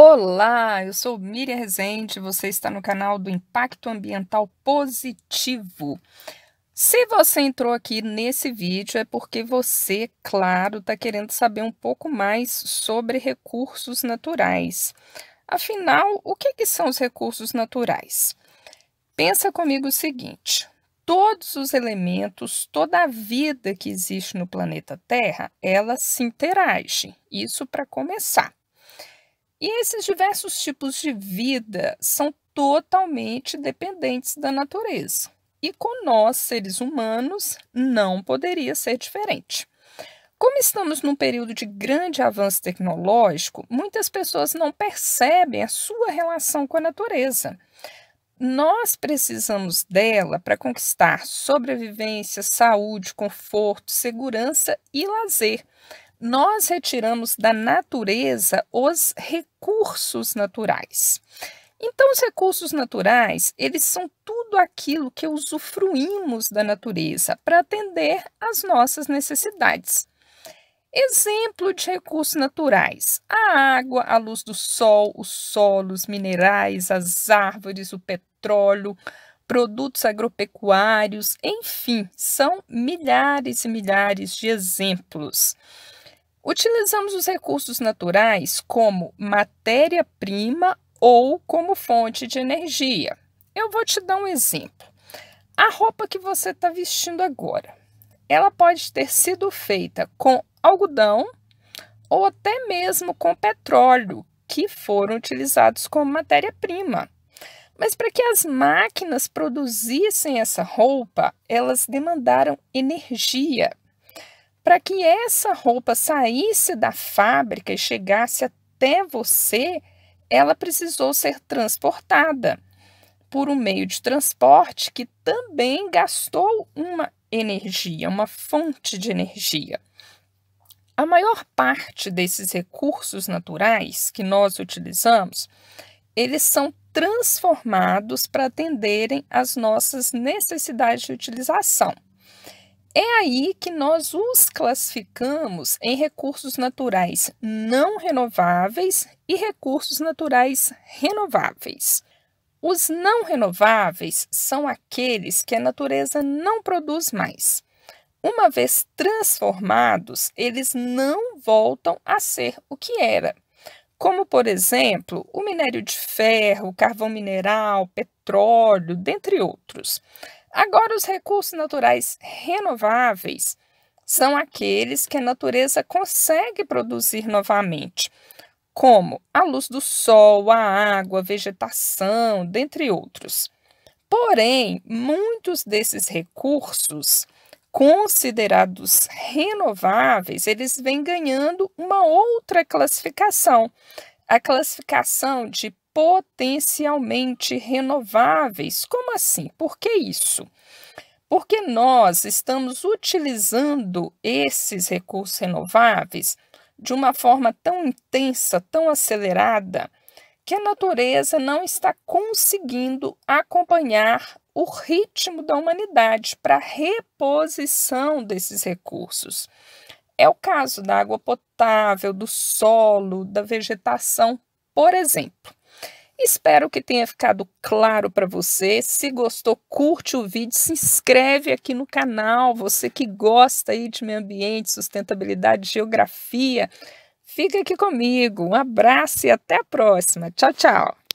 Olá, eu sou Miriam Rezende, você está no canal do Impacto Ambiental Positivo. Se você entrou aqui nesse vídeo é porque você, claro, está querendo saber um pouco mais sobre recursos naturais. Afinal, o que, que são os recursos naturais? Pensa comigo o seguinte: todos os elementos, toda a vida que existe no planeta Terra, ela se interage. Isso para começar. E esses diversos tipos de vida são totalmente dependentes da natureza. E com nós, seres humanos, não poderia ser diferente. Como estamos num período de grande avanço tecnológico, muitas pessoas não percebem a sua relação com a natureza. Nós precisamos dela para conquistar sobrevivência, saúde, conforto, segurança e lazer, nós retiramos da natureza os recursos naturais. Então, os recursos naturais, eles são tudo aquilo que usufruímos da natureza para atender às nossas necessidades. Exemplo de recursos naturais: a água, a luz do sol, os solos, minerais, as árvores, o petróleo, produtos agropecuários, enfim, são milhares e milhares de exemplos. Utilizamos os recursos naturais como matéria-prima ou como fonte de energia. Eu vou te dar um exemplo. A roupa que você está vestindo agora, ela pode ter sido feita com algodão ou até mesmo com petróleo, que foram utilizados como matéria-prima. Mas para que as máquinas produzissem essa roupa, elas demandaram energia para que essa roupa saísse da fábrica e chegasse até você, ela precisou ser transportada por um meio de transporte que também gastou uma energia, uma fonte de energia. A maior parte desses recursos naturais que nós utilizamos, eles são transformados para atenderem às nossas necessidades de utilização. É aí que nós os classificamos em recursos naturais não renováveis e recursos naturais renováveis. Os não renováveis são aqueles que a natureza não produz mais. Uma vez transformados, eles não voltam a ser o que era. Como, por exemplo, o minério de ferro, carvão mineral, petróleo, dentre outros. Agora, os recursos naturais renováveis são aqueles que a natureza consegue produzir novamente, como a luz do sol, a água, a vegetação, dentre outros. Porém, muitos desses recursos considerados renováveis, eles vêm ganhando uma outra classificação, a classificação de potencialmente renováveis. Como assim? Por que isso? Porque nós estamos utilizando esses recursos renováveis de uma forma tão intensa, tão acelerada, que a natureza não está conseguindo acompanhar o ritmo da humanidade para a reposição desses recursos. É o caso da água potável, do solo, da vegetação, por exemplo. Espero que tenha ficado claro para você. Se gostou, curte o vídeo, se inscreve aqui no canal. Você que gosta aí de meio ambiente, sustentabilidade, geografia, fica aqui comigo. Um abraço e até a próxima. Tchau, tchau.